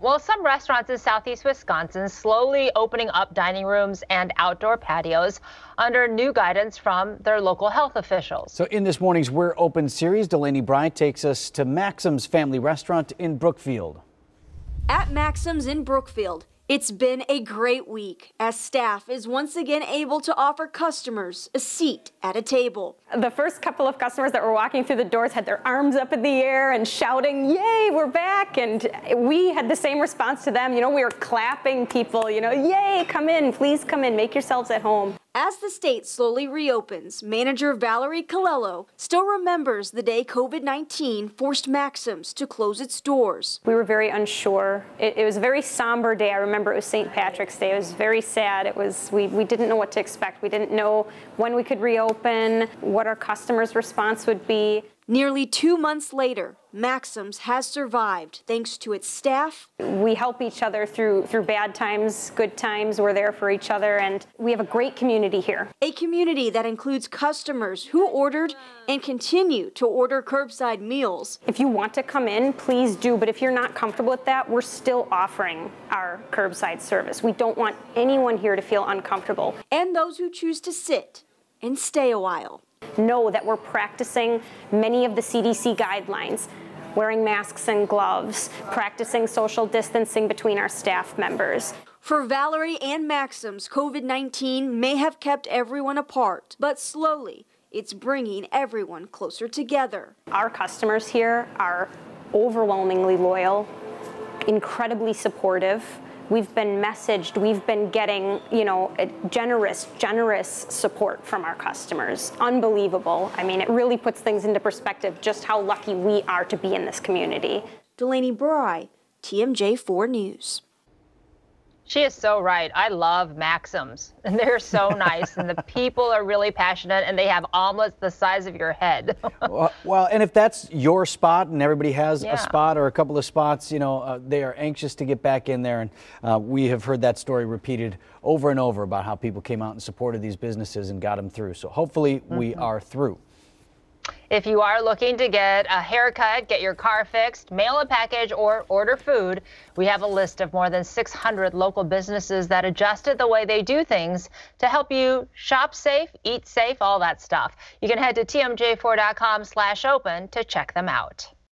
Well, some restaurants in southeast Wisconsin slowly opening up dining rooms and outdoor patios under new guidance from their local health officials. So, in this morning's We're Open series, Delaney Bryant takes us to Maxim's Family Restaurant in Brookfield. At Maxim's in Brookfield, it's been a great week as staff is once again able to offer customers a seat at a table. The first couple of customers that were walking through the doors had their arms up in the air and shouting, yay, we're back. And we had the same response to them. You know, we were clapping people, you know, yay, come in, please come in, make yourselves at home. As the state slowly reopens, manager Valerie Colello still remembers the day COVID 19 forced Maxim's to close its doors. We were very unsure. It, it, was a very somber day. I remember it was St. Patrick's Day. It was very sad. It was we, we didn't know what to expect. We didn't know when we could reopen, what our customers' response would be. Nearly two months later, Maxim's has survived thanks to its staff. We help each other through, through bad times, good times. We're there for each other, and we have a great community here. A community that includes customers who ordered and continue to order curbside meals. If you want to come in, please do, but if you're not comfortable with that, we're still offering our curbside service. We don't want anyone here to feel uncomfortable. And those who choose to sit and stay a while know that we're practicing many of the CDC guidelines, wearing masks and gloves, practicing social distancing between our staff members. For Valerie and Maxim's, COVID 19 may have kept everyone apart, but slowly it's bringing everyone closer together. Our customers here are overwhelmingly loyal, incredibly supportive. We've been messaged, we've been getting, you know, generous, generous support from our customers. Unbelievable. I mean, it really puts things into perspective just how lucky we are to be in this community. Delaney Bry, TMJ4 News. She is so right. I love Maxims. And they're so nice. and the people are really passionate and they have omelets the size of your head. well, well, and if that's your spot and everybody has yeah. a spot or a couple of spots, you know, uh, they are anxious to get back in there. And uh, we have heard that story repeated over and over about how people came out and supported these businesses and got them through. So hopefully mm -hmm. we mm-hmm. are through. If you are looking to get a haircut, get your car fixed, mail a package, or order food, we have a list of more than 600 local businesses that adjusted the way they do things to help you shop safe, eat safe, all that stuff. You can head to tmj4.com slash open to check them out.